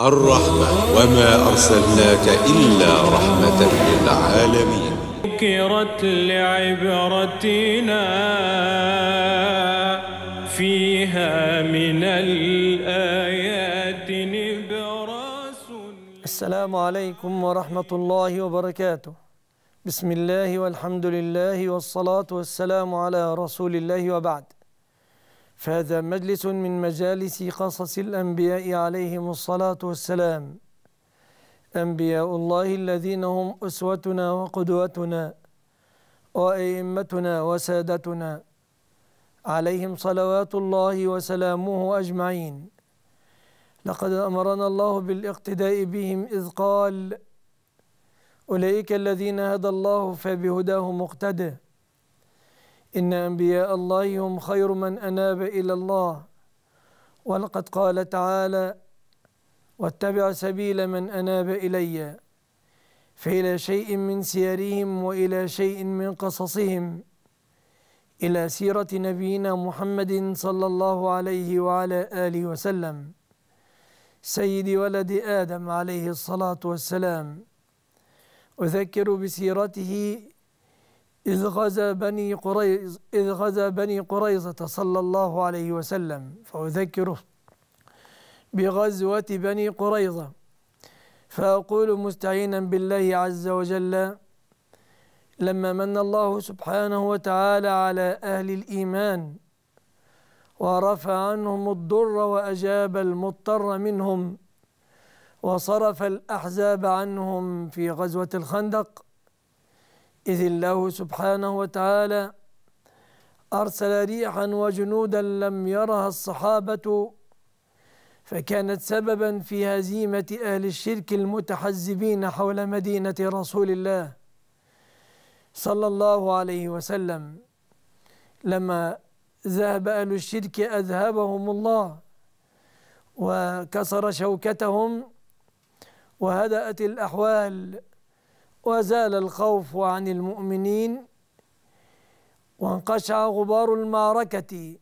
الرحمة وما أرسلناك إلا رحمة للعالمين ذكرت لعبرتنا فيها من الآيات نبراس السلام عليكم ورحمة الله وبركاته بسم الله والحمد لله والصلاة والسلام على رسول الله وبعد فهذا مجلس من مجالس قصص الأنبياء عليهم الصلاة والسلام أنبياء الله الذين هم أسوتنا وقدوتنا وأئمتنا وسادتنا عليهم صلوات الله وسلامه أجمعين لقد أمرنا الله بالاقتداء بهم إذ قال أولئك الذين هدى الله فبهداه مقتدئ إن أنبياء الله هم خير من أناب إلى الله ولقد قال تعالى واتبع سبيل من أناب إلي فإلى شيء من سيرهم وإلى شيء من قصصهم إلى سيرة نبينا محمد صلى الله عليه وعلى آله وسلم سيد ولد آدم عليه الصلاة والسلام أذكر بسيرته إذ غزا بني قريظ إذ غزا بني قريظة صلى الله عليه وسلم فأذكره بغزوة بني قريظة فأقول مستعينا بالله عز وجل لما من الله سبحانه وتعالى على أهل الإيمان ورفع عنهم الضر وأجاب المضطر منهم وصرف الأحزاب عنهم في غزوة الخندق إذ الله سبحانه وتعالى أرسل ريحا وجنودا لم يرها الصحابة فكانت سببا في هزيمة أهل الشرك المتحزبين حول مدينة رسول الله صلى الله عليه وسلم لما ذهب أهل الشرك أذهبهم الله وكسر شوكتهم وهدأت الأحوال وزال الخوف عن المؤمنين وانقشع غبار المعركة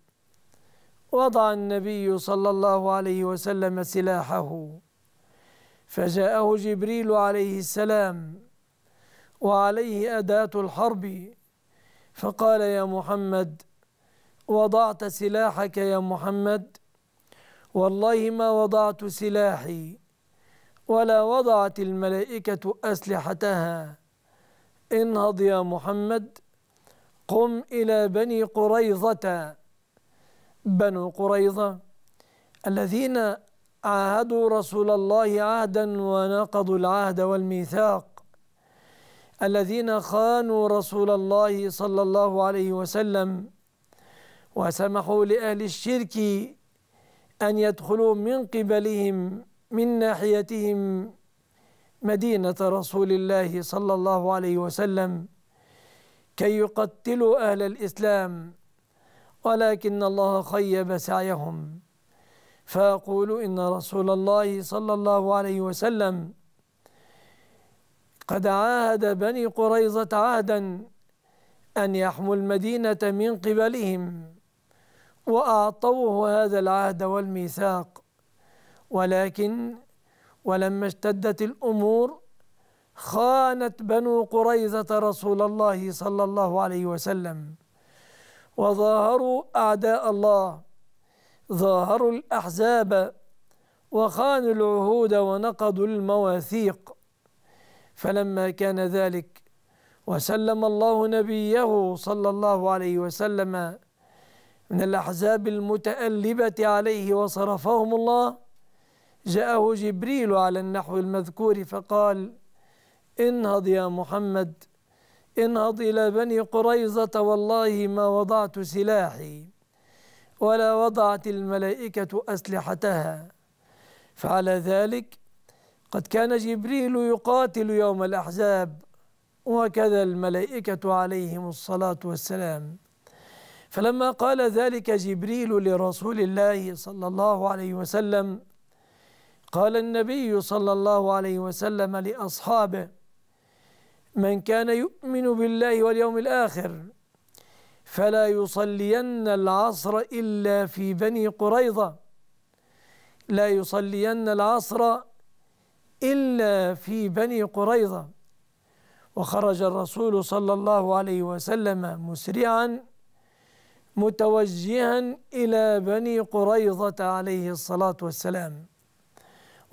وضع النبي صلى الله عليه وسلم سلاحه فجاءه جبريل عليه السلام وعليه أداة الحرب فقال يا محمد وضعت سلاحك يا محمد والله ما وضعت سلاحي ولا وضعت الملائكة أسلحتها انهض يا محمد قم إلى بني قريظة بنو قريظة الذين عاهدوا رسول الله عهدا ونقضوا العهد والميثاق الذين خانوا رسول الله صلى الله عليه وسلم وسمحوا لأهل الشرك أن يدخلوا من قبلهم من ناحيتهم مدينة رسول الله صلى الله عليه وسلم كي يقتلوا أهل الإسلام ولكن الله خيب سعيهم فأقول إن رسول الله صلى الله عليه وسلم قد عاهد بني قريظة عهدا أن يحموا المدينة من قبلهم وأعطوه هذا العهد والميثاق ولكن ولما اشتدت الأمور خانت بنو قريظة رسول الله صلى الله عليه وسلم وظاهروا أعداء الله ظاهروا الأحزاب وخانوا العهود ونقضوا المواثيق فلما كان ذلك وسلم الله نبيه صلى الله عليه وسلم من الأحزاب المتألبة عليه وصرفهم الله جاءه جبريل على النحو المذكور فقال انهض يا محمد انهض إلى بني قريظة والله ما وضعت سلاحي ولا وضعت الملائكة أسلحتها فعلى ذلك قد كان جبريل يقاتل يوم الأحزاب وكذا الملائكة عليهم الصلاة والسلام فلما قال ذلك جبريل لرسول الله صلى الله عليه وسلم قال النبي صلى الله عليه وسلم لاصحابه من كان يؤمن بالله واليوم الاخر فلا يصلين العصر الا في بني قريظه لا يصلين العصر الا في بني قريظه وخرج الرسول صلى الله عليه وسلم مسرعا متوجها الى بني قريظه عليه الصلاه والسلام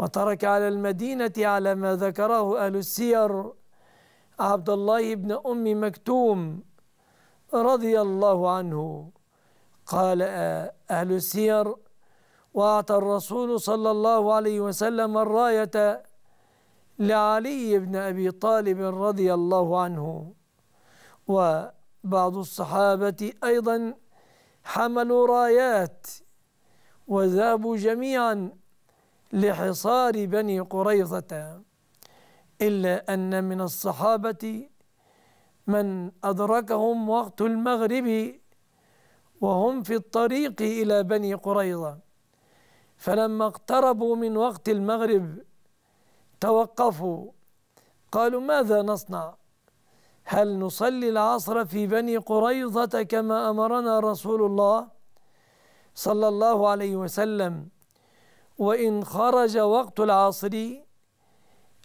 وترك على المدينة على ما ذكره أهل السير عبد الله بن أم مكتوم رضي الله عنه قال أهل السير وأعطى الرسول صلى الله عليه وسلم الراية لعلي بن أبي طالب رضي الله عنه وبعض الصحابة أيضا حملوا رايات وذهبوا جميعا لحصار بني قريظة إلا أن من الصحابة من أدركهم وقت المغرب وهم في الطريق إلى بني قريظة فلما اقتربوا من وقت المغرب توقفوا قالوا ماذا نصنع هل نصلي العصر في بني قريظة كما أمرنا رسول الله صلى الله عليه وسلم وإن خرج وقت العصر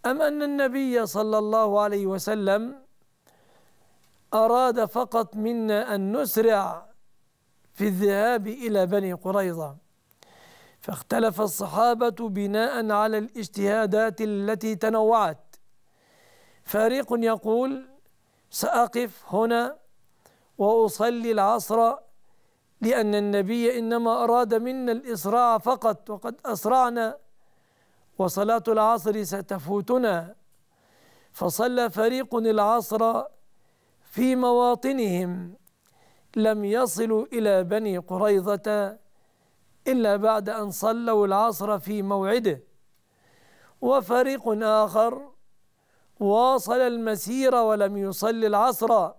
أم أن النبي صلى الله عليه وسلم أراد فقط منا أن نسرع في الذهاب إلى بني قريظة فاختلف الصحابة بناء على الاجتهادات التي تنوعت فريق يقول سأقف هنا وأصلي العصر لأن النبي إنما أراد منا الإسراع فقط وقد أسرعنا وصلاة العصر ستفوتنا فصلى فريق العصر في مواطنهم لم يصلوا إلى بني قريظة إلا بعد أن صلوا العصر في موعده وفريق آخر واصل المسير ولم يصل العصر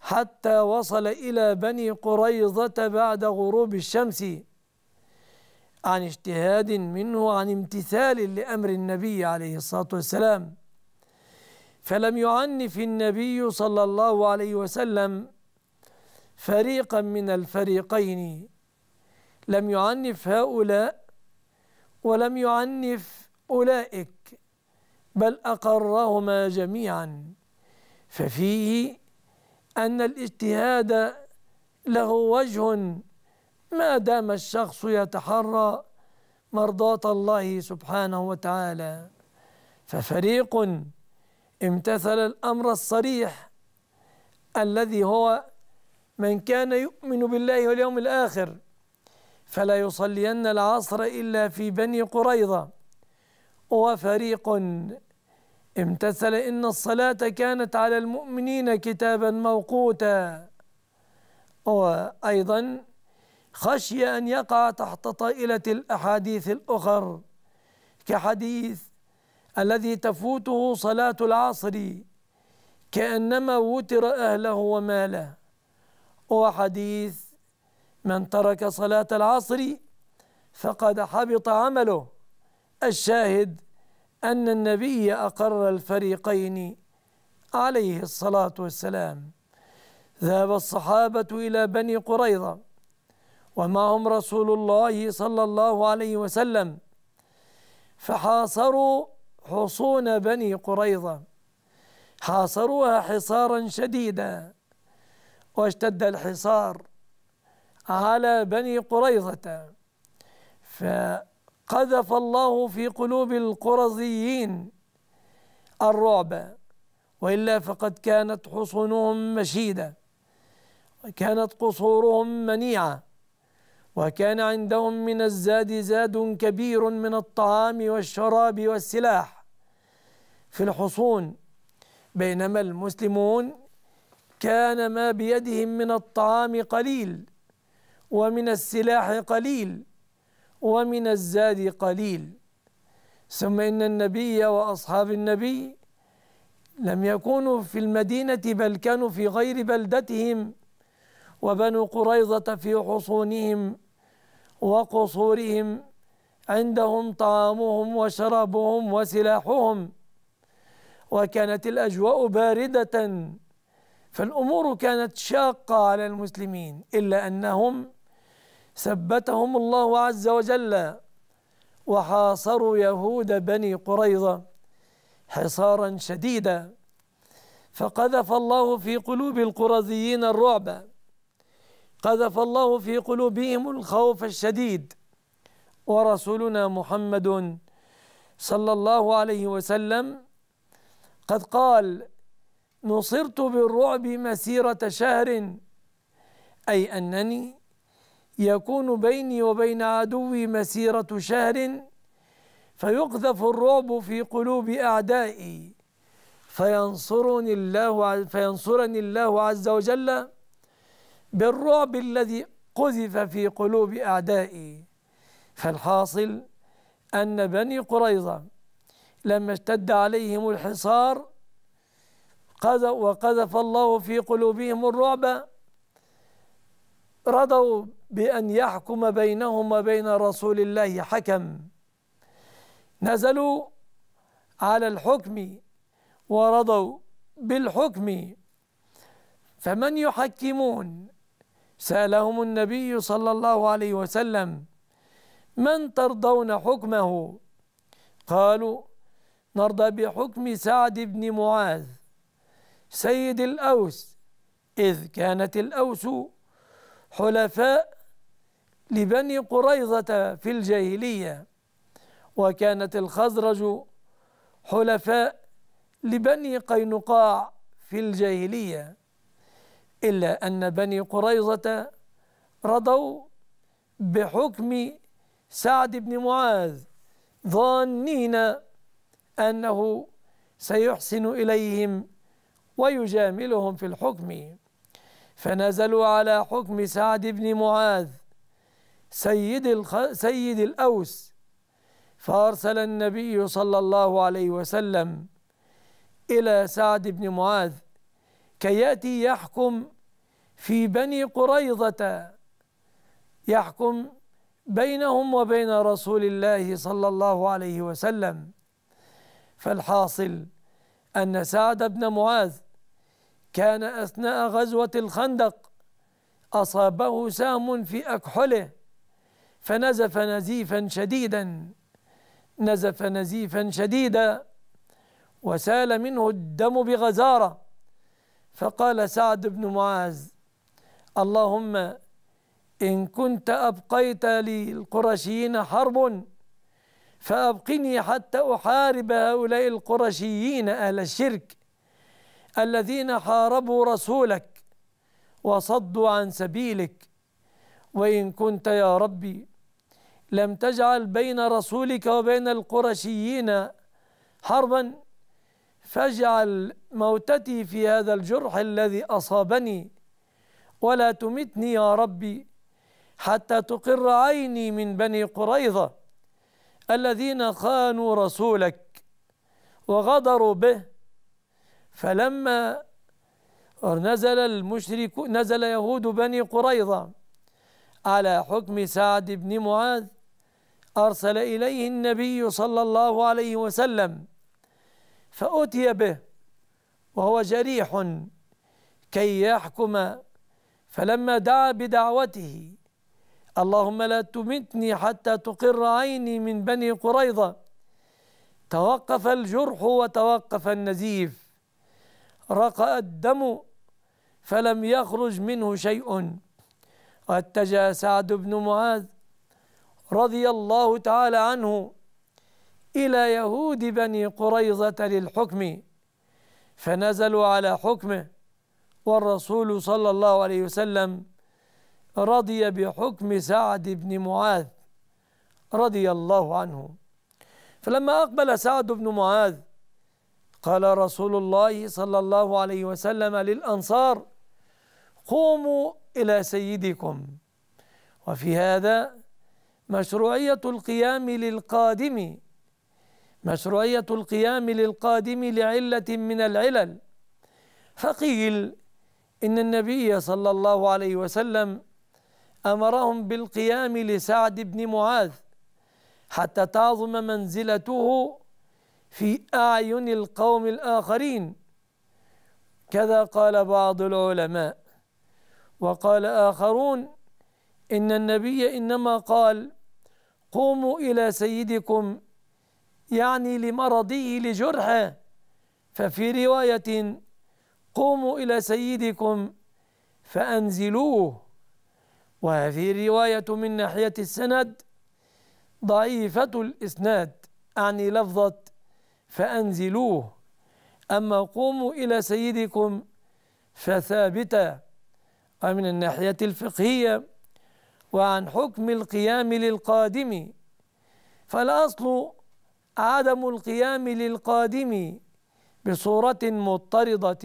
حتى وصل إلى بني قريظة بعد غروب الشمس عن اجتهاد منه عن امتثال لأمر النبي عليه الصلاة والسلام فلم يعنف النبي صلى الله عليه وسلم فريقا من الفريقين لم يعنف هؤلاء ولم يعنف أولئك بل أقرهما جميعا ففيه أن الاجتهاد له وجه ما دام الشخص يتحرى مرضاة الله سبحانه وتعالى ففريق امتثل الأمر الصريح الذي هو من كان يؤمن بالله واليوم الآخر فلا يصلين العصر إلا في بني قريظة وفريق امتثل إن الصلاة كانت على المؤمنين كتابا موقوتا وأيضا خشي أن يقع تحت طائلة الأحاديث الأخر كحديث الذي تفوته صلاة العصر كأنما وتر أهله وماله وحديث من ترك صلاة العصر فقد حبط عمله الشاهد أن النبي أقر الفريقين عليه الصلاة والسلام ذهب الصحابة إلى بني قريظة ومعهم رسول الله صلى الله عليه وسلم فحاصروا حصون بني قريظة حاصروها حصارا شديدا واشتد الحصار على بني قريظة ف قذف الله في قلوب القرظيين الرعب والا فقد كانت حصونهم مشيده وكانت قصورهم منيعه وكان عندهم من الزاد زاد كبير من الطعام والشراب والسلاح في الحصون بينما المسلمون كان ما بيدهم من الطعام قليل ومن السلاح قليل ومن الزاد قليل ثم إن النبي وأصحاب النبي لم يكونوا في المدينة بل كانوا في غير بلدتهم وبنو قريظة في حصونهم وقصورهم عندهم طعامهم وشرابهم وسلاحهم وكانت الأجواء باردة فالأمور كانت شاقة على المسلمين إلا أنهم ثبتهم الله عز وجل وحاصروا يهود بني قريظة حصارا شديدا فقذف الله في قلوب القرظيين الرعب قذف الله في قلوبهم الخوف الشديد ورسولنا محمد صلى الله عليه وسلم قد قال نصرت بالرعب مسيرة شهر أي أنني يكون بيني وبين عدوي مسيرة شهر فيقذف الرعب في قلوب أعدائي فينصرني الله فينصرني الله عز وجل بالرعب الذي قذف في قلوب أعدائي فالحاصل أن بني قريظة لما اشتد عليهم الحصار وقذف الله في قلوبهم الرعب رضوا بأن يحكم بينهم وبين رسول الله حكم نزلوا على الحكم ورضوا بالحكم فمن يحكمون سالهم النبي صلى الله عليه وسلم من ترضون حكمه قالوا نرضى بحكم سعد بن معاذ سيد الأوس إذ كانت الأوس حلفاء لبني قريظة في الجاهلية وكانت الخزرج حلفاء لبني قينقاع في الجاهلية إلا أن بني قريظة رضوا بحكم سعد بن معاذ ظانين أنه سيحسن إليهم ويجاملهم في الحكم فنزلوا على حكم سعد بن معاذ سيد الخ... سيد الأوس فأرسل النبي صلى الله عليه وسلم إلى سعد بن معاذ كي يأتي يحكم في بني قريظة يحكم بينهم وبين رسول الله صلى الله عليه وسلم فالحاصل أن سعد بن معاذ كان أثناء غزوة الخندق أصابه سهم في أكحله فنزف نزيفا شديدا نزف نزيفا شديدا وسال منه الدم بغزارة فقال سعد بن معاذ اللهم إن كنت أبقيت للقرشيين حرب فأبقني حتى أحارب هؤلاء القرشيين أهل الشرك الذين حاربوا رسولك وصدوا عن سبيلك وإن كنت يا ربي لم تجعل بين رسولك وبين القرشيين حربا فاجعل موتتي في هذا الجرح الذي أصابني ولا تمتني يا ربي حتى تقر عيني من بني قريظة الذين خانوا رسولك وغدروا به فلما نزل المشرك نزل يهود بني قريظة على حكم سعد بن معاذ أرسل إليه النبي صلى الله عليه وسلم فأتي به وهو جريح كي يحكم فلما دعا بدعوته اللهم لا تمتني حتى تقر عيني من بني قريظة توقف الجرح وتوقف النزيف رقى الدم فلم يخرج منه شيء واتجه سعد بن معاذ رضي الله تعالى عنه إلى يهود بني قريظة للحكم فنزلوا على حكمه والرسول صلى الله عليه وسلم رضي بحكم سعد بن معاذ رضي الله عنه فلما أقبل سعد بن معاذ قال رسول الله صلى الله عليه وسلم للأنصار قوموا إلى سيدكم وفي هذا مشروعية القيام للقادم مشروعية القيام للقادم لعلة من العلل فقيل إن النبي صلى الله عليه وسلم أمرهم بالقيام لسعد بن معاذ حتى تعظم منزلته في أعين القوم الآخرين كذا قال بعض العلماء وقال آخرون إن النبي إنما قال قوموا إلى سيدكم يعني لمرضه لجرحه ففي رواية قوموا إلى سيدكم فأنزلوه وهذه رواية من ناحية السند ضعيفة الإسناد أعني لفظة فأنزلوه أما قوموا إلى سيدكم فثابتة ومن الناحية الفقهية وعن حكم القيام للقادم فالأصل عدم القيام للقادم بصورة مضطردة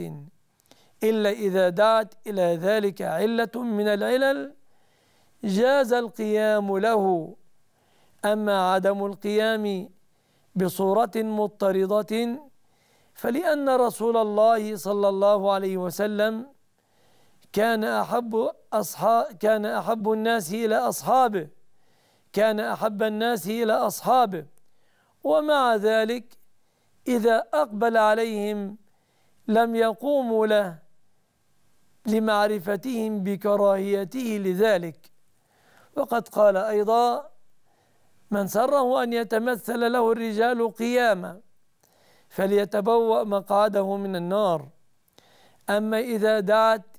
إلا إذا دعت إلى ذلك علة من العلل جاز القيام له أما عدم القيام بصورة مضطردة فلأن رسول الله صلى الله عليه وسلم كان أحب أصحاب كان أحب الناس إلى أصحابه كان أحب الناس إلى أصحابه ومع ذلك إذا أقبل عليهم لم يقوموا له لمعرفتهم بكراهيته لذلك وقد قال أيضا من سره أن يتمثل له الرجال قيامة فليتبوأ مقعده من النار أما إذا دعت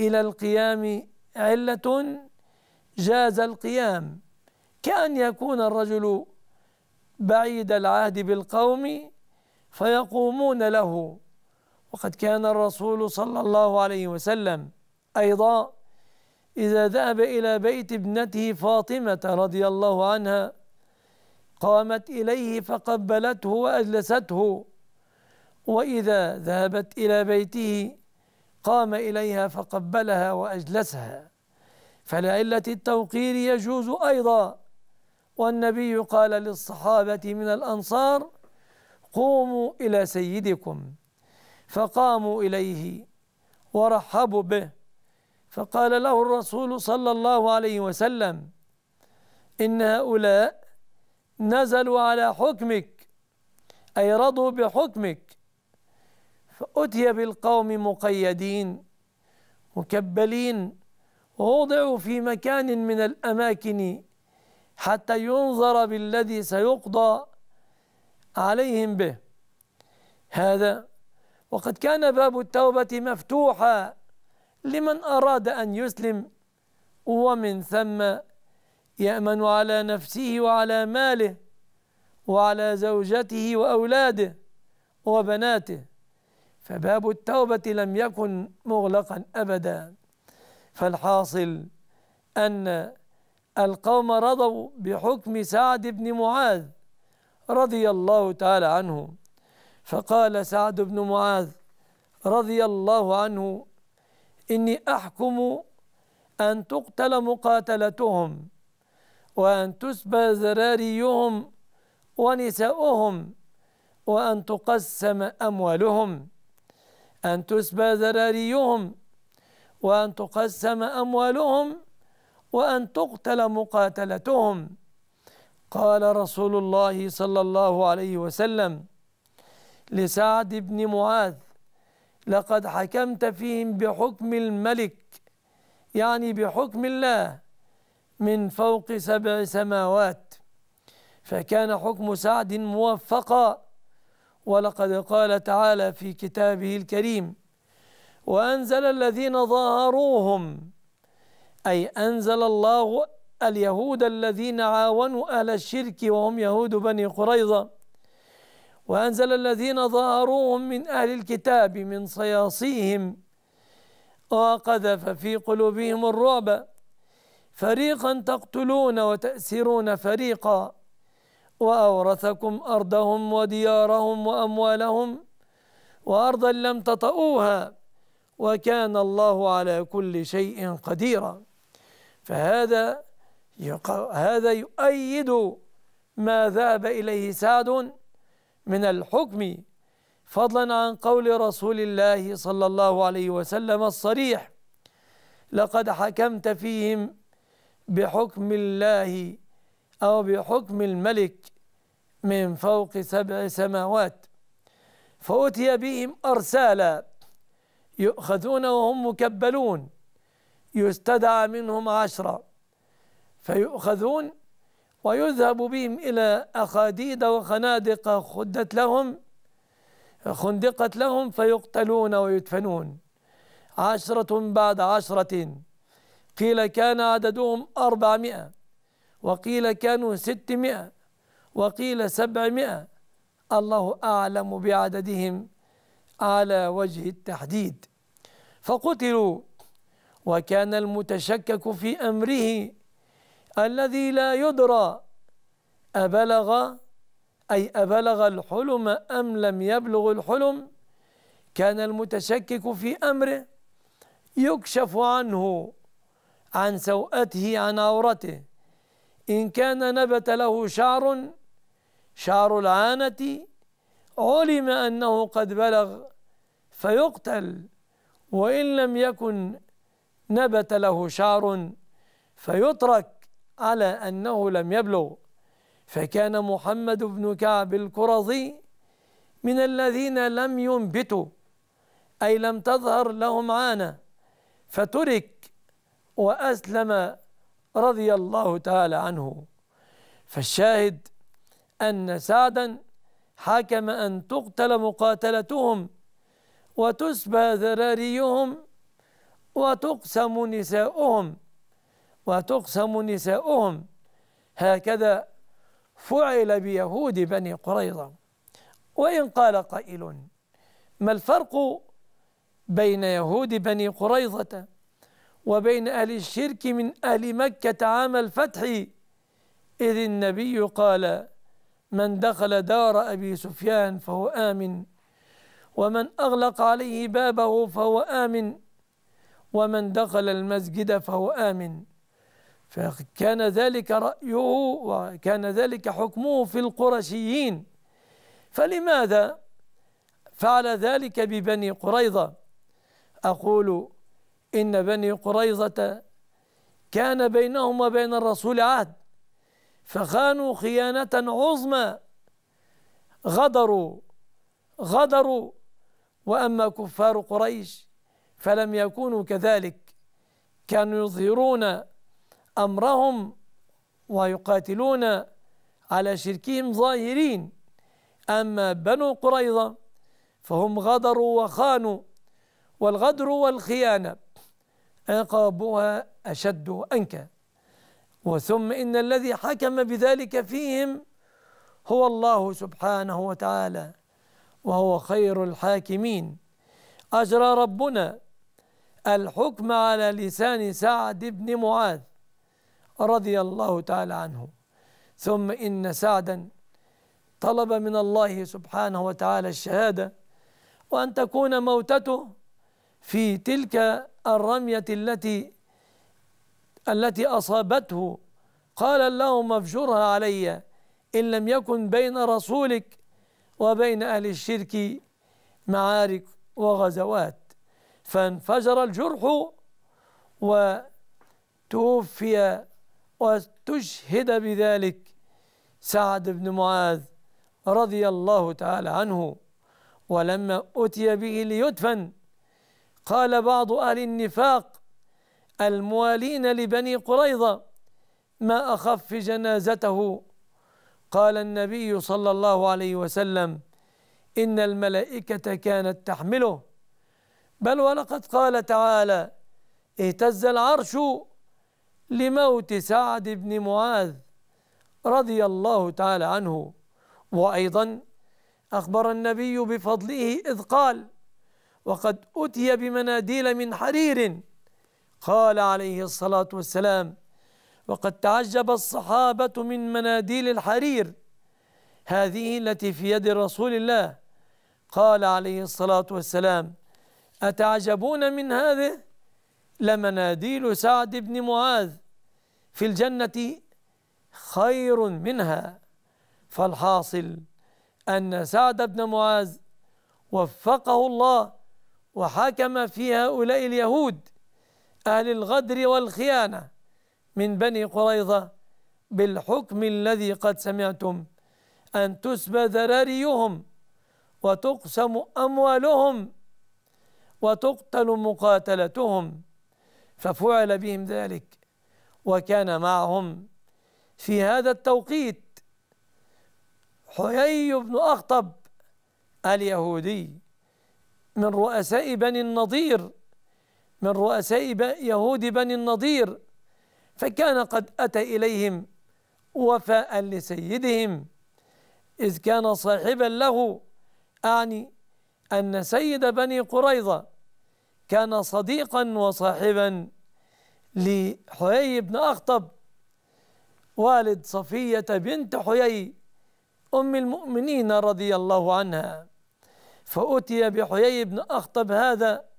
إلى القيام علة جاز القيام كأن يكون الرجل بعيد العهد بالقوم فيقومون له وقد كان الرسول صلى الله عليه وسلم أيضا إذا ذهب إلى بيت ابنته فاطمة رضي الله عنها قامت إليه فقبلته وأجلسته وإذا ذهبت إلى بيته قام إليها فقبلها وأجلسها فلعلة التوقير يجوز أيضا والنبي قال للصحابة من الأنصار قوموا إلى سيدكم فقاموا إليه ورحبوا به فقال له الرسول صلى الله عليه وسلم إن هؤلاء نزلوا على حكمك أي رضوا بحكمك فأتي بالقوم مقيدين مكبلين ووضعوا في مكان من الأماكن حتى ينظر بالذي سيقضى عليهم به هذا وقد كان باب التوبة مفتوحا لمن أراد أن يسلم ومن ثم يأمن على نفسه وعلى ماله وعلى زوجته وأولاده وبناته فباب التوبة لم يكن مغلقا أبدا فالحاصل أن القوم رضوا بحكم سعد بن معاذ رضي الله تعالى عنه فقال سعد بن معاذ رضي الله عنه إني أحكم أن تقتل مقاتلتهم وأن تسبى زراريهم ونساؤهم وأن تقسم أموالهم أن تسبى ذراريهم وأن تقسم أموالهم وأن تقتل مقاتلتهم قال رسول الله صلى الله عليه وسلم لسعد بن معاذ لقد حكمت فيهم بحكم الملك يعني بحكم الله من فوق سبع سماوات فكان حكم سعد موفقا ولقد قال تعالى في كتابه الكريم وأنزل الذين ظاهروهم أي أنزل الله اليهود الذين عاونوا أهل الشرك وهم يهود بني قريظة وأنزل الذين ظاهروهم من أهل الكتاب من صياصيهم وقذف في قلوبهم الرعب فريقا تقتلون وتأسرون فريقا وأورثكم أرضهم وديارهم وأموالهم وأرضا لم تطئوها وكان الله على كل شيء قديرا فهذا هذا يؤيد ما ذهب إليه سعد من الحكم فضلا عن قول رسول الله صلى الله عليه وسلم الصريح لقد حكمت فيهم بحكم الله أو بحكم الملك من فوق سبع سماوات فأتي بهم أرسالا يؤخذون وهم مكبلون يستدعى منهم عشرة فيؤخذون ويذهب بهم إلى أخاديد وخنادق خدت لهم خندقت لهم فيقتلون ويدفنون عشرة بعد عشرة قيل كان عددهم أربعمائة وقيل كانوا ستمائة وقيل سبعمائة الله أعلم بعددهم على وجه التحديد فقتلوا وكان المتشكك في أمره الذي لا يدرى أبلغ أي أبلغ الحلم أم لم يبلغ الحلم كان المتشكك في أمره يكشف عنه عن سوءته عن عورته إن كان نبت له شعر شعر العانة علم أنه قد بلغ فيقتل وإن لم يكن نبت له شعر فيترك على أنه لم يبلغ فكان محمد بن كعب الكرظي من الذين لم ينبتوا أي لم تظهر لهم عانة فترك وأسلم رضي الله تعالى عنه فالشاهد أن سعدا حكم أن تقتل مقاتلتهم وتسبى ذراريهم وتقسم نساؤهم وتقسم نساؤهم هكذا فعل بيهود بني قريظة وإن قال قائل ما الفرق بين يهود بني قريظة وبين أهل الشرك من أهل مكة عام الفتح إذ النبي قال من دخل دار أبي سفيان فهو آمن ومن أغلق عليه بابه فهو آمن ومن دخل المسجد فهو آمن فكان ذلك رأيه وكان ذلك حكمه في القرشيين فلماذا فعل ذلك ببني قريظة أقول إن بني قريظة كان بينهم وبين الرسول عهد فخانوا خيانة عظمى غدروا غدروا وأما كفار قريش فلم يكونوا كذلك كانوا يظهرون أمرهم ويقاتلون على شركهم ظاهرين أما بنو قريظة فهم غدروا وخانوا والغدر والخيانة عقابها أشد أنكى وثم إن الذي حكم بذلك فيهم هو الله سبحانه وتعالى وهو خير الحاكمين أجرى ربنا الحكم على لسان سعد بن معاذ رضي الله تعالى عنه ثم إن سعدا طلب من الله سبحانه وتعالى الشهادة وأن تكون موتته في تلك الرمية التي التي أصابته قال اللهم افجرها علي إن لم يكن بين رسولك وبين أهل الشرك معارك وغزوات فانفجر الجرح وتوفي واستشهد بذلك سعد بن معاذ رضي الله تعالى عنه ولما أتي به ليدفن قال بعض أهل النفاق الموالين لبني قريظة ما أخف جنازته قال النبي صلى الله عليه وسلم إن الملائكة كانت تحمله بل ولقد قال تعالى اهتز العرش لموت سعد بن معاذ رضي الله تعالى عنه وأيضا أخبر النبي بفضله إذ قال وقد أتي بمناديل من حرير قال عليه الصلاة والسلام وقد تعجب الصحابة من مناديل الحرير هذه التي في يد رسول الله قال عليه الصلاة والسلام أتعجبون من هذه لمناديل سعد بن معاذ في الجنة خير منها فالحاصل أن سعد بن معاذ وفقه الله وحكم في هؤلاء اليهود أهل الغدر والخيانة من بني قريظة بالحكم الذي قد سمعتم أن تسبى ذراريهم وتقسم أموالهم وتقتل مقاتلتهم ففعل بهم ذلك وكان معهم في هذا التوقيت حيي بن أخطب اليهودي من رؤساء بني النضير من رؤساء يهود بني النضير فكان قد أتى إليهم وفاء لسيدهم إذ كان صاحبا له أعني أن سيد بني قريظة كان صديقا وصاحبا لحيي بن أخطب والد صفية بنت حيي أم المؤمنين رضي الله عنها فأتي بحيي بن أخطب هذا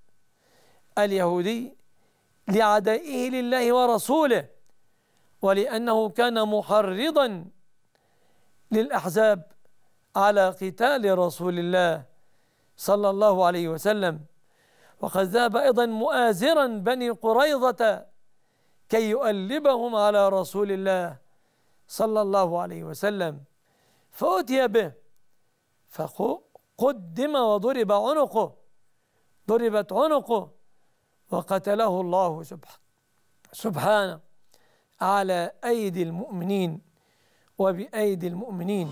اليهودي لعدائه لله ورسوله ولأنه كان محرضا للأحزاب على قتال رسول الله صلى الله عليه وسلم وقد ذهب أيضا مؤازرا بني قريظة كي يؤلبهم على رسول الله صلى الله عليه وسلم فأتي به فقدم وضرب عنقه ضربت عنقه وقتله الله سبحانه على أيدي المؤمنين وبأيدي المؤمنين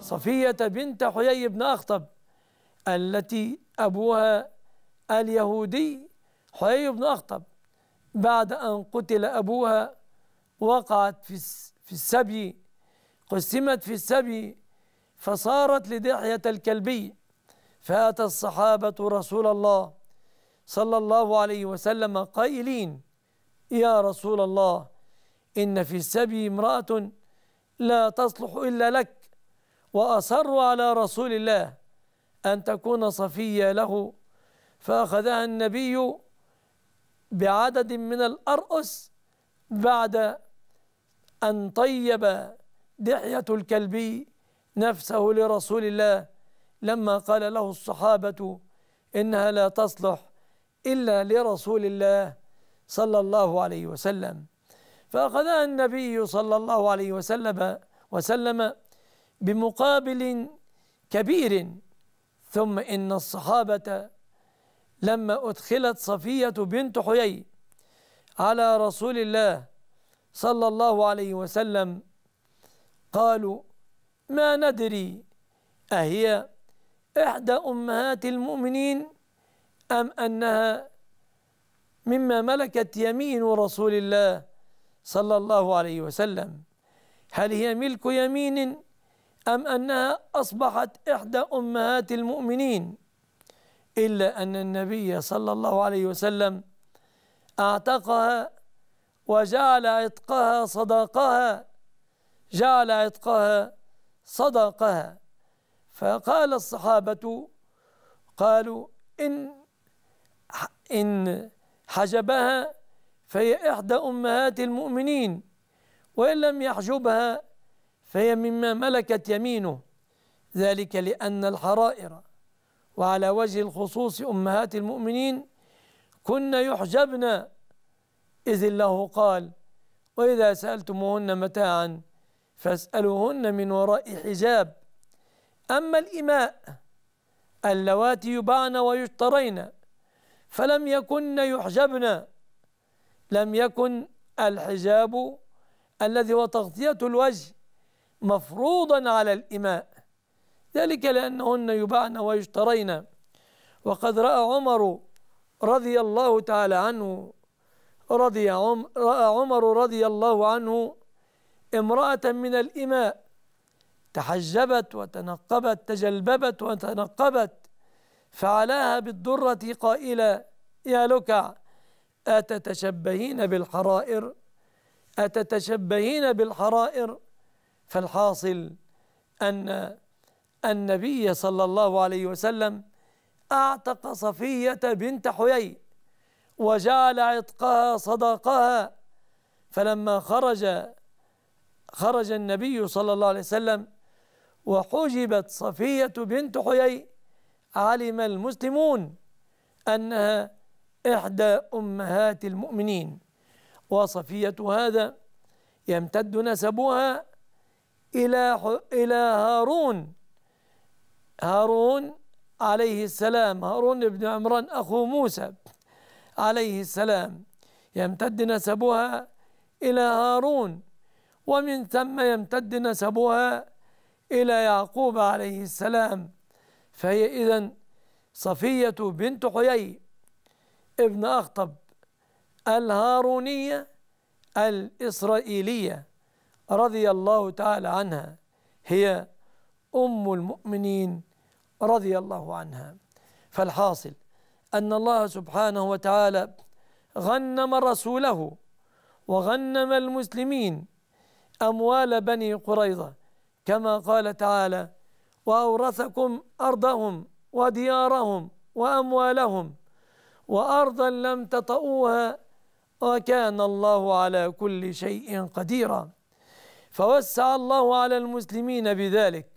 صفية بنت حيي بن أخطب التي أبوها اليهودي حيي بن أخطب بعد أن قتل أبوها وقعت في في السبي قسمت في السبي فصارت لدحية الكلبي فأتى الصحابة رسول الله صلى الله عليه وسلم قائلين يا رسول الله إن في السبي امرأة لا تصلح إلا لك وأصروا على رسول الله أن تكون صفية له فأخذها النبي بعدد من الأرأس بعد أن طيب دحية الكلبي نفسه لرسول الله لما قال له الصحابة إنها لا تصلح إلا لرسول الله صلى الله عليه وسلم فأخذها النبي صلى الله عليه وسلم وسلم بمقابل كبير ثم إن الصحابة لما أدخلت صفية بنت حيي على رسول الله صلى الله عليه وسلم قالوا ما ندري أهي إحدى أمهات المؤمنين أم أنها مما ملكت يمين رسول الله صلى الله عليه وسلم هل هي ملك يمين أم أنها أصبحت إحدى أمهات المؤمنين إلا أن النبي صلى الله عليه وسلم أعتقها وجعل عتقها صداقها جعل عتقها صداقها فقال الصحابة قالوا إن إن حجبها فهي إحدى أمهات المؤمنين وإن لم يحجبها فهي مما ملكت يمينه ذلك لأن الحرائر وعلى وجه الخصوص أمهات المؤمنين كن يحجبن إذ الله قال وإذا سألتموهن متاعا فاسألوهن من وراء حجاب أما الإماء اللواتي يبعن ويشترين فلم يكن يحجبن لم يكن الحجاب الذي هو تغطية الوجه مفروضا على الإماء ذلك لأنهن يباعن ويشترين وقد رأى عمر رضي الله تعالى عنه رضي عم رأى عمر رضي الله عنه امرأة من الإماء تحجبت وتنقبت تجلببت وتنقبت فعلاها بالدرة قائلة يا لكع أتتشبهين بالحرائر أتتشبهين بالحرائر فالحاصل أن النبي صلى الله عليه وسلم أعتق صفية بنت حيي وجعل عتقها صداقها فلما خرج خرج النبي صلى الله عليه وسلم وحجبت صفية بنت حيي علم المسلمون أنها إحدى أمهات المؤمنين وصفية هذا يمتد نسبها إلى إلى هارون هارون عليه السلام هارون بن عمران أخو موسى عليه السلام يمتد نسبها إلى هارون ومن ثم يمتد نسبها إلى يعقوب عليه السلام فهي إذا صفية بنت حيي ابن أخطب الهارونية الإسرائيلية رضي الله تعالى عنها هي أم المؤمنين رضي الله عنها فالحاصل أن الله سبحانه وتعالى غنم رسوله وغنم المسلمين أموال بني قريظة كما قال تعالى وأورثكم أرضهم وديارهم وأموالهم وأرضا لم تطئوها وكان الله على كل شيء قديرا فوسع الله على المسلمين بذلك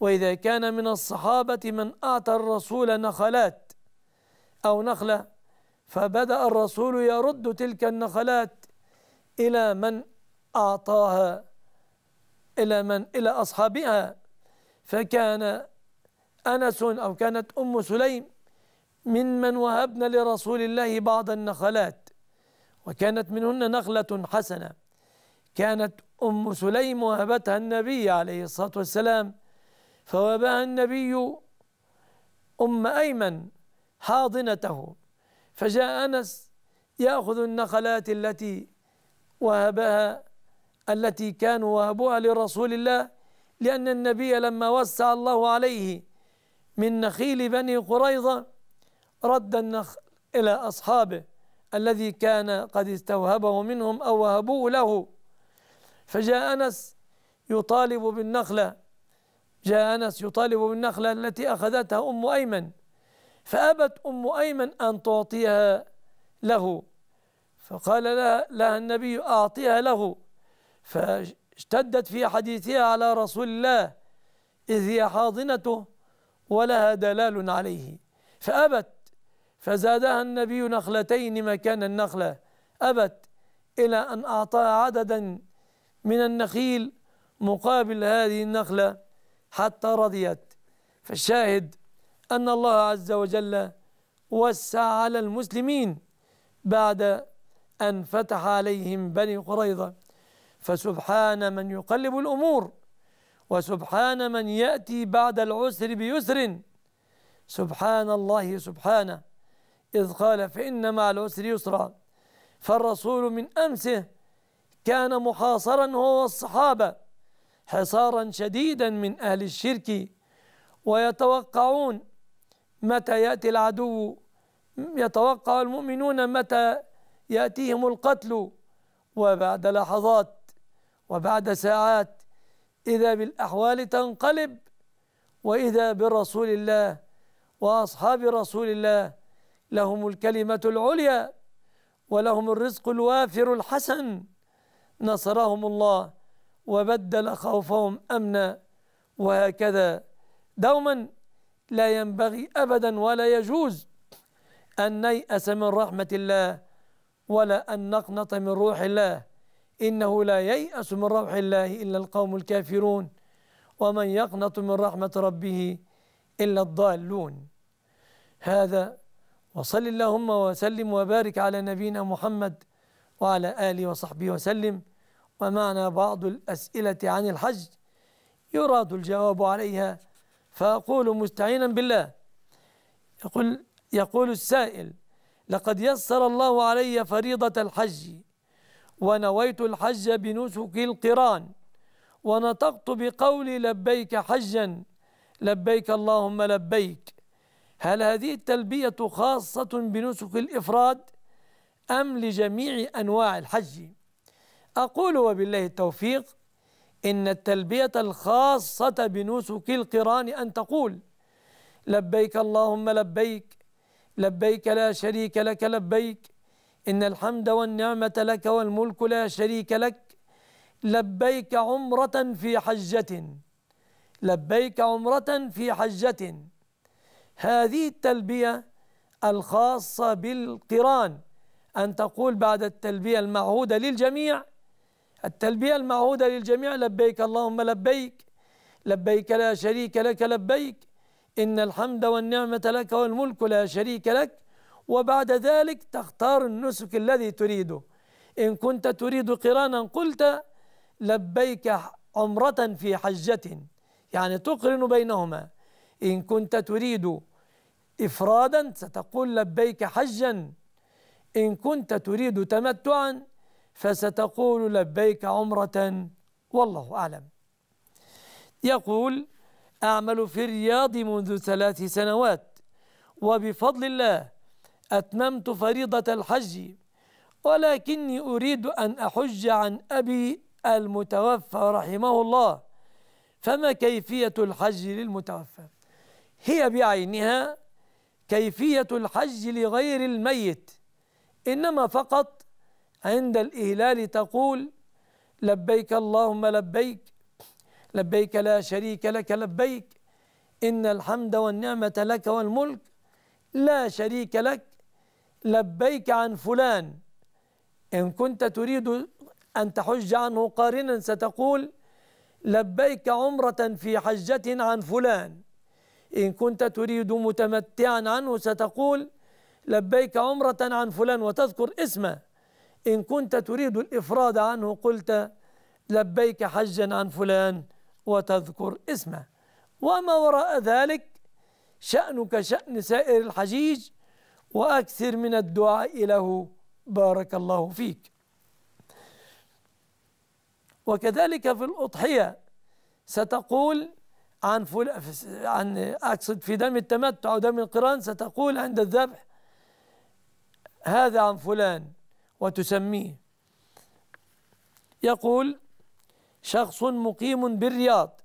وإذا كان من الصحابة من أعطى الرسول نخلات أو نخلة فبدأ الرسول يرد تلك النخلات إلى من أعطاها إلى من إلى أصحابها فكان أنس أو كانت أم سليم ممن وهبنا لرسول الله بعض النخلات وكانت منهن نخلة حسنة كانت أم سليم وهبتها النبي عليه الصلاة والسلام فوهبها النبي أم أيمن حاضنته فجاء أنس يأخذ النخلات التي وهبها التي كانوا وهبوها لرسول الله لأن النبي لما وسع الله عليه من نخيل بني قريظة رد النخل إلى أصحابه الذي كان قد استوهبه منهم أو وهبوه له فجاء أنس يطالب بالنخلة جاء أنس يطالب بالنخلة التي أخذتها أم أيمن فأبت أم أيمن أن تعطيها له فقال لها, لها النبي أعطيها له فاشتدت في حديثها على رسول الله إذ هي حاضنته ولها دلال عليه فأبت فزادها النبي نخلتين مكان النخلة أبت إلى أن أعطاها عددا من النخيل مقابل هذه النخلة حتى رضيت فالشاهد أن الله عز وجل وسع على المسلمين بعد أن فتح عليهم بني قريظة فسبحان من يقلب الأمور وسبحان من يأتي بعد العسر بيسر سبحان الله سبحانه إذ قال فإن مع العسر يسرا فالرسول من أمسه كان محاصرا هو والصحابة حصارا شديدا من أهل الشرك ويتوقعون متى يأتي العدو يتوقع المؤمنون متى يأتيهم القتل وبعد لحظات وبعد ساعات إذا بالأحوال تنقلب وإذا برسول الله وأصحاب رسول الله لهم الكلمة العليا ولهم الرزق الوافر الحسن نصرهم الله وبدل خوفهم امنا وهكذا دوما لا ينبغي ابدا ولا يجوز ان نيأس من رحمه الله ولا ان نقنط من روح الله انه لا ييأس من روح الله الا القوم الكافرون ومن يقنط من رحمه ربه الا الضالون هذا وصل اللهم وسلم وبارك على نبينا محمد وعلى آله وصحبه وسلم ومعنا بعض الأسئلة عن الحج يراد الجواب عليها فأقول مستعينا بالله يقول, يقول السائل لقد يسر الله علي فريضة الحج ونويت الحج بنسك القران ونطقت بقول لبيك حجا لبيك اللهم لبيك هل هذه التلبية خاصة بنسك الإفراد؟ أم لجميع أنواع الحج أقول وبالله التوفيق إن التلبية الخاصة بنسك القران أن تقول لبيك اللهم لبيك لبيك لا شريك لك لبيك إن الحمد والنعمة لك والملك لا شريك لك لبيك عمرة في حجة لبيك عمرة في حجة هذه التلبية الخاصة بالقران أن تقول بعد التلبية المعهودة للجميع التلبية المعهودة للجميع لبيك اللهم لبيك لبيك لا شريك لك لبيك إن الحمد والنعمة لك والملك لا شريك لك وبعد ذلك تختار النسك الذي تريده إن كنت تريد قرانا قلت لبيك عمرة في حجة يعني تقرن بينهما إن كنت تريد إفرادا ستقول لبيك حجا إن كنت تريد تمتعا فستقول لبيك عمرة والله أعلم يقول أعمل في الرياض منذ ثلاث سنوات وبفضل الله أتممت فريضة الحج ولكني أريد أن أحج عن أبي المتوفى رحمه الله فما كيفية الحج للمتوفى هي بعينها كيفية الحج لغير الميت إنما فقط عند الإهلال تقول لبيك اللهم لبيك لبيك لا شريك لك لبيك إن الحمد والنعمة لك والملك لا شريك لك لبيك عن فلان إن كنت تريد أن تحج عنه قارنا ستقول لبيك عمرة في حجة عن فلان إن كنت تريد متمتعا عنه ستقول لبيك عمرة عن فلان وتذكر اسمه إن كنت تريد الإفراد عنه قلت لبيك حجا عن فلان وتذكر اسمه وما وراء ذلك شأنك شأن سائر الحجيج وأكثر من الدعاء له بارك الله فيك وكذلك في الأضحية ستقول عن فل... عن أقصد في دم التمتع ودم القران ستقول عند الذبح هذا عن فلان وتسميه يقول شخص مقيم بالرياض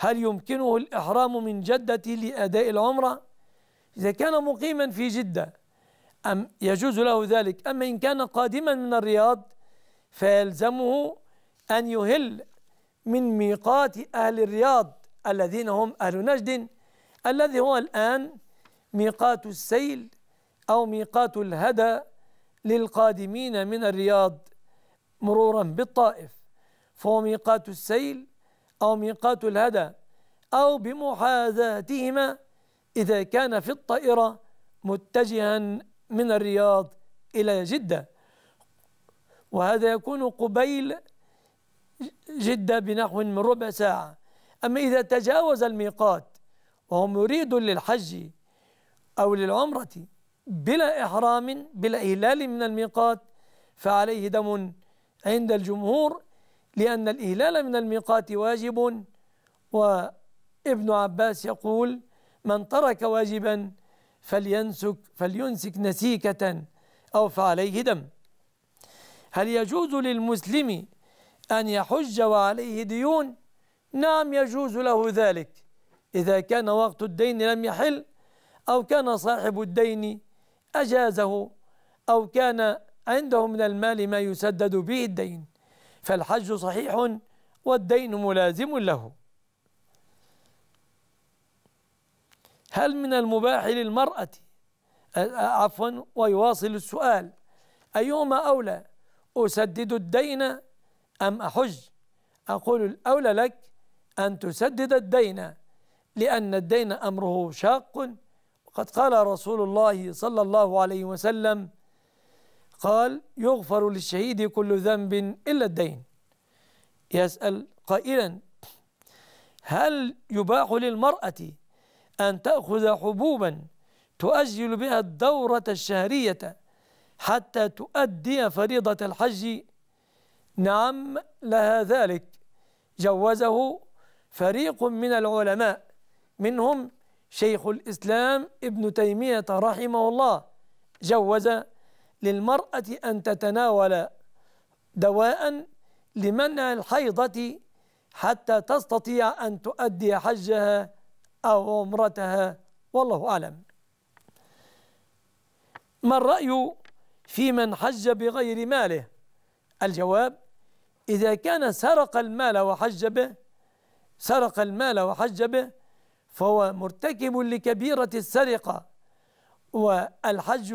هل يمكنه الإحرام من جدة لأداء العمرة إذا كان مقيما في جدة أم يجوز له ذلك أما إن كان قادما من الرياض فيلزمه أن يهل من ميقات أهل الرياض الذين هم أهل نجد الذي هو الآن ميقات السيل أو ميقات الهدى للقادمين من الرياض مرورا بالطائف فهو ميقات السيل أو ميقات الهدى أو بمحاذاتهما إذا كان في الطائرة متجها من الرياض إلى جدة وهذا يكون قبيل جدة بنحو من ربع ساعة أما إذا تجاوز الميقات وهم يريد للحج أو للعمرة بلا إحرام بلا إهلال من الميقات فعليه دم عند الجمهور لأن الإهلال من الميقات واجب وابن عباس يقول من ترك واجبا فلينسك فلينسك نسيكة أو فعليه دم هل يجوز للمسلم أن يحج وعليه ديون؟ نعم يجوز له ذلك إذا كان وقت الدين لم يحل أو كان صاحب الدين أجازه أو كان عنده من المال ما يسدد به الدين فالحج صحيح والدين ملازم له هل من المباح للمرأة عفوا ويواصل السؤال أيهما أولى أسدد الدين أم أحج أقول الأولى لك أن تسدد الدين لأن الدين أمره شاق قد قال رسول الله صلى الله عليه وسلم قال يغفر للشهيد كل ذنب إلا الدين يسأل قائلا هل يباح للمرأة أن تأخذ حبوبا تؤجل بها الدورة الشهرية حتى تؤدي فريضة الحج نعم لها ذلك جوزه فريق من العلماء منهم شيخ الإسلام ابن تيمية رحمه الله جوز للمرأة أن تتناول دواء لمنع الحيضة حتى تستطيع أن تؤدي حجها أو عمرتها والله أعلم ما الرأي في من حج بغير ماله الجواب إذا كان سرق المال وحج به سرق المال وحج به فهو مرتكب لكبيرة السرقة والحج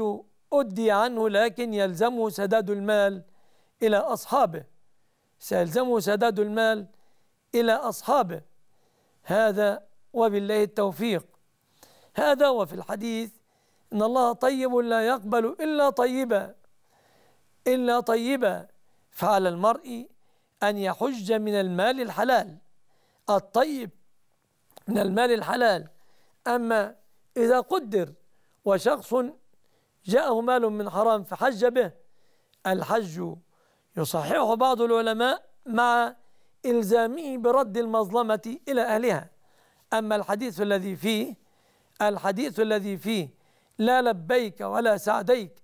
أدي عنه لكن يلزمه سداد المال إلى أصحابه سيلزمه سداد المال إلى أصحابه هذا وبالله التوفيق هذا وفي الحديث إن الله طيب لا يقبل إلا طيبا إلا طيبا فعلى المرء أن يحج من المال الحلال الطيب من المال الحلال أما إذا قدر وشخص جاءه مال من حرام فحج به الحج يصححه بعض العلماء مع إلزامه برد المظلمة إلى أهلها أما الحديث الذي فيه الحديث الذي فيه لا لبيك ولا سعديك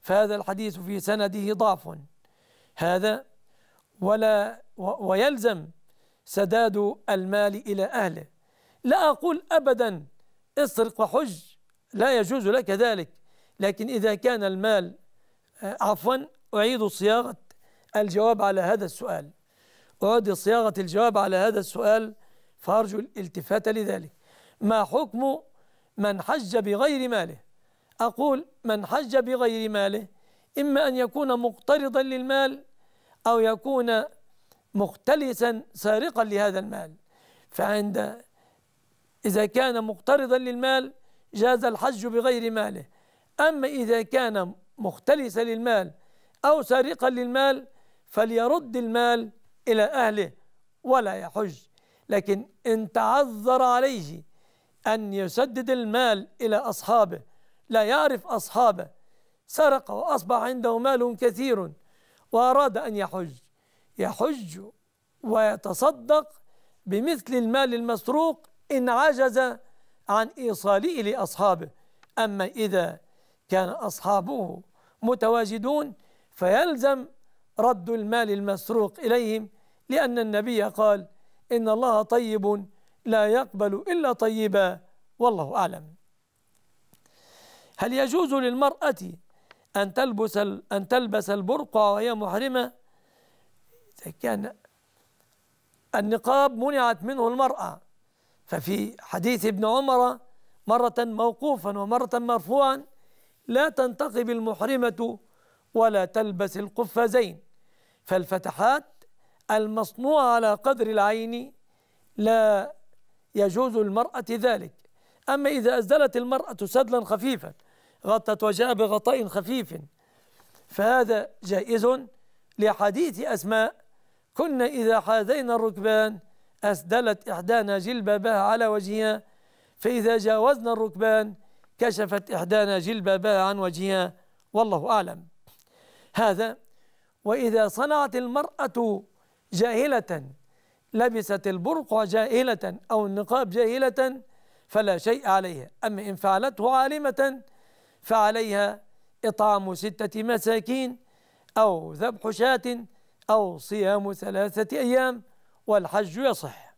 فهذا الحديث في سنده ضعف هذا ولا ويلزم سداد المال إلى أهله لا أقول أبدا اسرق وحج لا يجوز لك ذلك لكن إذا كان المال آه، عفوا أعيد صياغة الجواب على هذا السؤال أعيد صياغة الجواب على هذا السؤال فأرجو الالتفات لذلك ما حكم من حج بغير ماله أقول من حج بغير ماله إما أن يكون مقترضا للمال أو يكون مختلسا سارقا لهذا المال فعند إذا كان مقترضا للمال جاز الحج بغير ماله أما إذا كان مختلسا للمال أو سارقا للمال فليرد المال إلى أهله ولا يحج لكن إن تعذر عليه أن يسدد المال إلى أصحابه لا يعرف أصحابه سرق وأصبح عنده مال كثير وأراد أن يحج يحج ويتصدق بمثل المال المسروق إن عجز عن إيصاله لأصحابه أما إذا كان أصحابه متواجدون فيلزم رد المال المسروق إليهم لأن النبي قال إن الله طيب لا يقبل إلا طيبا والله أعلم هل يجوز للمرأة أن تلبس أن تلبس البرقع وهي محرمة؟ كان النقاب منعت منه المرأة ففي حديث ابن عمر مرة موقوفا ومرة مرفوعا لا تنتقب المحرمة ولا تلبس القفازين فالفتحات المصنوعة على قدر العين لا يجوز المرأة ذلك أما إذا أزلت المرأة سدلا خفيفا غطت وجاء بغطاء خفيف فهذا جائز لحديث أسماء كنا إذا حاذينا الركبان أسدلت إحدانا جلبابها على وجهها فإذا جاوزنا الركبان كشفت إحدانا جلبابها عن وجهها والله أعلم هذا وإذا صنعت المرأة جاهلة لبست البرقع جاهلة أو النقاب جاهلة فلا شيء عليها أما إن فعلته عالمة فعليها إطعام ستة مساكين أو ذبح شاة أو صيام ثلاثة أيام والحج يصح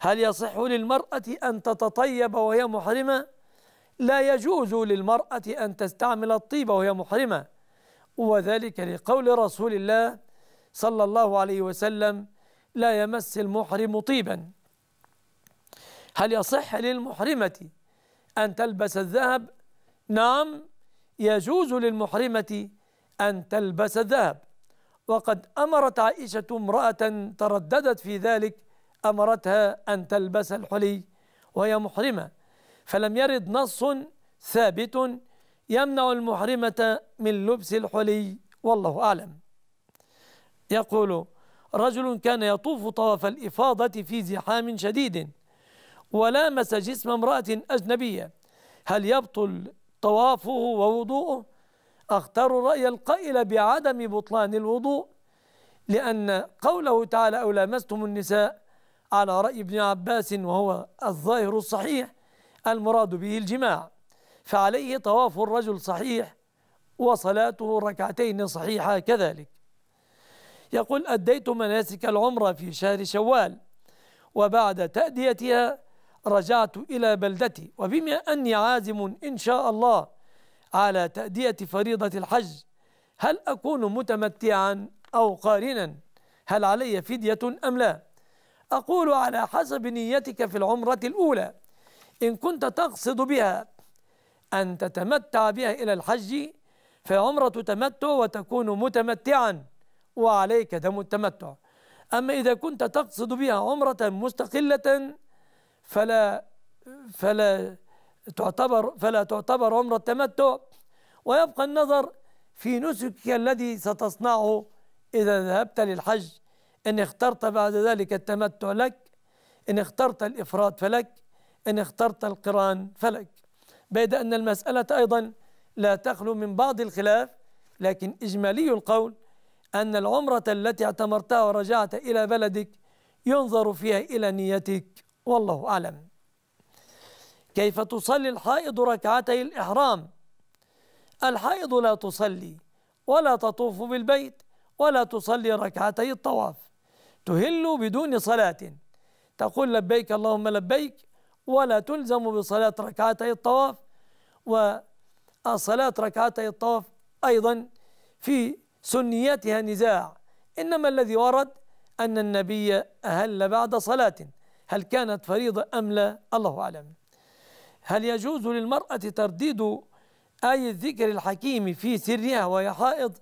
هل يصح للمرأة أن تتطيب وهي محرمة؟ لا يجوز للمرأة أن تستعمل الطيب وهي محرمة وذلك لقول رسول الله صلى الله عليه وسلم لا يمس المحرم طيبا هل يصح للمحرمة أن تلبس الذهب؟ نعم يجوز للمحرمة أن تلبس الذهب وقد أمرت عائشة امرأة ترددت في ذلك أمرتها أن تلبس الحلي وهي محرمة فلم يرد نص ثابت يمنع المحرمة من لبس الحلي والله أعلم يقول رجل كان يطوف طواف الإفاضة في زحام شديد ولامس جسم امرأة أجنبية هل يبطل طوافه ووضوءه أختار الرأي القائل بعدم بطلان الوضوء لأن قوله تعالى أو لامستم النساء على رأي ابن عباس وهو الظاهر الصحيح المراد به الجماع فعليه طواف الرجل صحيح وصلاته ركعتين صحيحة كذلك يقول أديت مناسك العمرة في شهر شوال وبعد تأديتها رجعت إلى بلدتي وبما أني عازم إن شاء الله على تأدية فريضة الحج هل أكون متمتعا أو قارنا هل علي فدية أم لا أقول على حسب نيتك في العمرة الأولى إن كنت تقصد بها أن تتمتع بها إلى الحج فعمرة تمتع وتكون متمتعا وعليك دم التمتع أما إذا كنت تقصد بها عمرة مستقلة فلا فلا تعتبر فلا تعتبر عمرة تمتع ويبقى النظر في نسكك الذي ستصنعه إذا ذهبت للحج إن اخترت بعد ذلك التمتع لك إن اخترت الإفراد فلك إن اخترت القران فلك بيد أن المسألة أيضا لا تخلو من بعض الخلاف لكن إجمالي القول أن العمرة التي اعتمرتها ورجعت إلى بلدك ينظر فيها إلى نيتك والله أعلم كيف تصلي الحائض ركعتي الإحرام الحائض لا تصلي ولا تطوف بالبيت ولا تصلي ركعتي الطواف تهل بدون صلاة تقول لبيك اللهم لبيك ولا تلزم بصلاة ركعتي الطواف وصلاة ركعتي الطواف أيضا في سنياتها نزاع إنما الذي ورد أن النبي أهل بعد صلاة هل كانت فريضة أم لا الله أعلم هل يجوز للمرأة ترديد آي الذكر الحكيم في سرها وهي حائض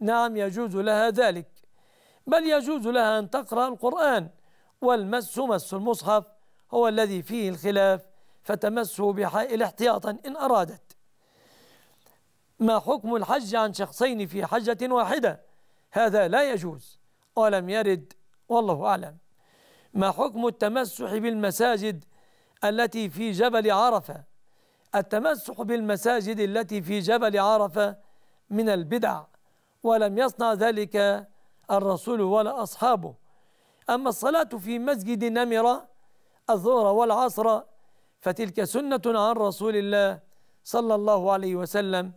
نعم يجوز لها ذلك بل يجوز لها أن تقرأ القرآن والمس مس المصحف هو الذي فيه الخلاف فتمسه بحائل احتياطا إن أرادت ما حكم الحج عن شخصين في حجة واحدة هذا لا يجوز ولم يرد والله أعلم ما حكم التمسح بالمساجد التي في جبل عرفة التمسح بالمساجد التي في جبل عرفة من البدع ولم يصنع ذلك الرسول ولا أصحابه أما الصلاة في مسجد نمرة الظهر والعصر فتلك سنة عن رسول الله صلى الله عليه وسلم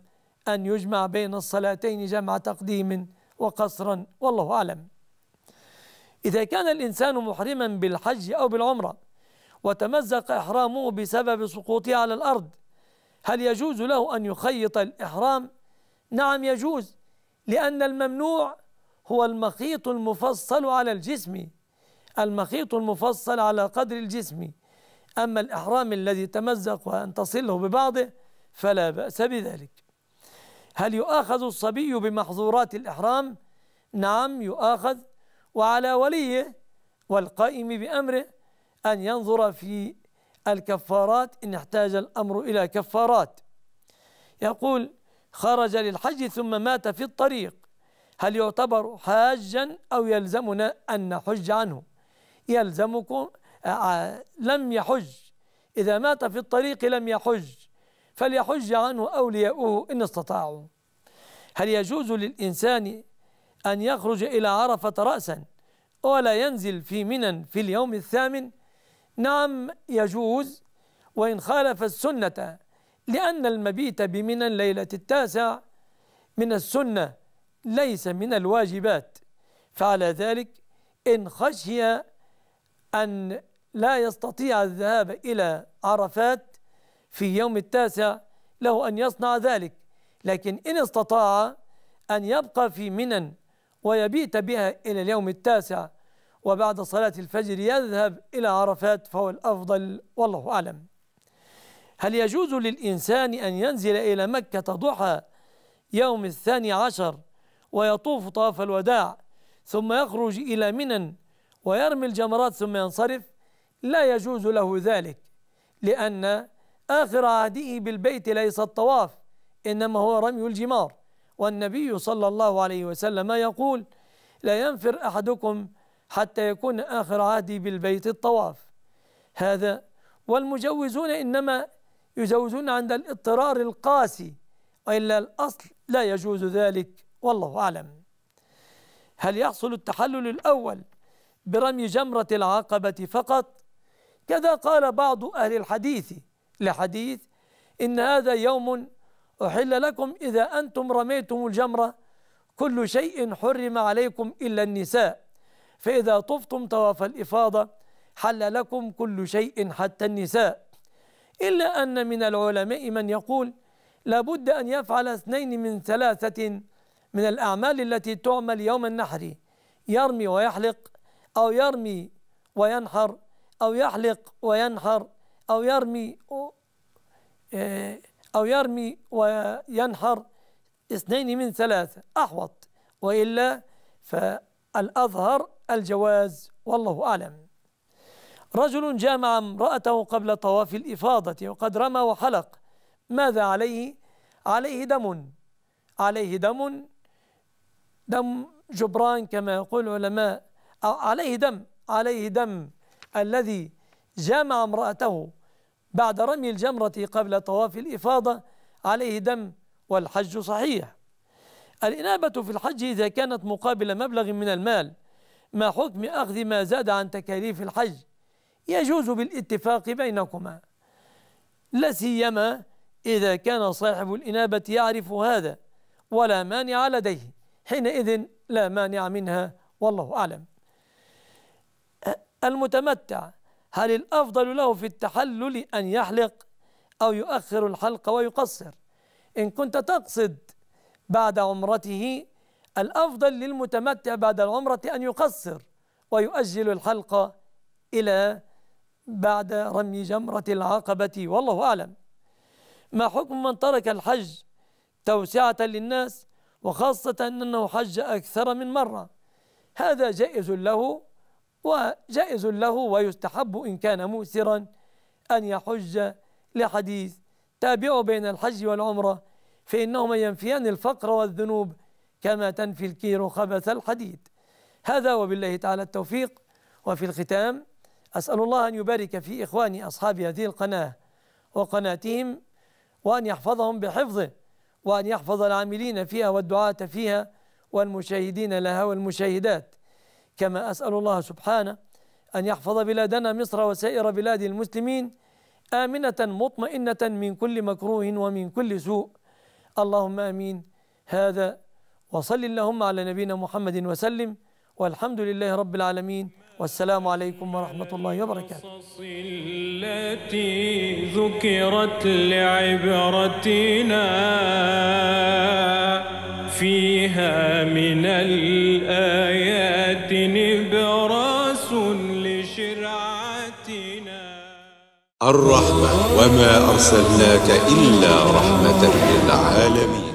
أن يجمع بين الصلاتين جمع تقديم وقصرا والله أعلم إذا كان الإنسان محرما بالحج أو بالعمرة وتمزق إحرامه بسبب سقوطه على الأرض هل يجوز له أن يخيط الإحرام؟ نعم يجوز لأن الممنوع هو المخيط المفصل على الجسم المخيط المفصل على قدر الجسم أما الإحرام الذي تمزق وأن تصله ببعضه فلا بأس بذلك هل يؤاخذ الصبي بمحظورات الإحرام؟ نعم يؤاخذ وعلى وليه والقائم بأمره أن ينظر في الكفارات إن احتاج الأمر إلى كفارات يقول خرج للحج ثم مات في الطريق هل يعتبر حاجا أو يلزمنا أن نحج عنه يلزمكم آه، آه، لم يحج إذا مات في الطريق لم يحج فليحج عنه أولياؤه إن استطاعوا هل يجوز للإنسان أن يخرج إلى عرفة رأسا ولا ينزل في منى في اليوم الثامن نعم يجوز وإن خالف السنة لأن المبيت بمن الليلة التاسع من السنة ليس من الواجبات فعلى ذلك إن خشي أن لا يستطيع الذهاب إلى عرفات في يوم التاسع له أن يصنع ذلك لكن إن استطاع أن يبقى في منن ويبيت بها إلى اليوم التاسع وبعد صلاة الفجر يذهب إلى عرفات فهو الأفضل والله أعلم هل يجوز للإنسان أن ينزل إلى مكة ضحى يوم الثاني عشر ويطوف طواف الوداع ثم يخرج إلى منى ويرمي الجمرات ثم ينصرف لا يجوز له ذلك لأن آخر عهده بالبيت ليس الطواف إنما هو رمي الجمار والنبي صلى الله عليه وسلم يقول لا ينفر أحدكم حتى يكون آخر عهدي بالبيت الطواف هذا والمجوزون إنما يجوزون عند الاضطرار القاسي وإلا الأصل لا يجوز ذلك والله أعلم هل يحصل التحلل الأول برمي جمرة العقبة فقط كذا قال بعض أهل الحديث لحديث إن هذا يوم أحل لكم إذا أنتم رميتم الجمرة كل شيء حرم عليكم إلا النساء فإذا طفتم طواف الإفاضة حل لكم كل شيء حتى النساء إلا أن من العلماء من يقول لابد أن يفعل اثنين من ثلاثة من الأعمال التي تعمل يوم النحر يرمي ويحلق أو يرمي وينحر أو يحلق وينحر أو يرمي آه، أو يرمي وينحر اثنين من ثلاثة أحوط وإلا فالأظهر الجواز والله أعلم رجل جامع امرأته قبل طواف الإفاضة وقد رمى وحلق ماذا عليه؟ عليه دم عليه دم دم جبران كما يقول العلماء عليه دم عليه دم الذي جامع امرأته بعد رمي الجمرة قبل طواف الإفاضة عليه دم والحج صحيح الإنابة في الحج إذا كانت مقابل مبلغ من المال ما حكم أخذ ما زاد عن تكاليف الحج يجوز بالاتفاق بينكما لا سيما إذا كان صاحب الإنابة يعرف هذا ولا مانع لديه حينئذ لا مانع منها والله أعلم المتمتع هل الأفضل له في التحلل أن يحلق أو يؤخر الحلق ويقصر إن كنت تقصد بعد عمرته الأفضل للمتمتع بعد العمرة أن يقصر ويؤجل الحلقة إلى بعد رمي جمرة العقبة والله أعلم ما حكم من ترك الحج توسعة للناس وخاصة أنه حج أكثر من مرة هذا جائز له وجائز له ويستحب إن كان موسرا أن يحج لحديث تابعوا بين الحج والعمرة فإنهما ينفيان الفقر والذنوب كما تنفي الكير خبث الحديد هذا وبالله تعالى التوفيق وفي الختام أسأل الله أن يبارك في إخواني أصحاب هذه القناة وقناتهم وأن يحفظهم بحفظه وأن يحفظ العاملين فيها والدعاة فيها والمشاهدين لها والمشاهدات كما أسأل الله سبحانه أن يحفظ بلادنا مصر وسائر بلاد المسلمين آمنة مطمئنة من كل مكروه ومن كل سوء اللهم آمين هذا وصل اللهم على نبينا محمد وسلم والحمد لله رب العالمين والسلام عليكم ورحمة الله وبركاته التي ذكرت لعبرتنا فيها من الآيات نبراس لشرعتنا الرحمة وما أرسلناك إلا رحمة للعالمين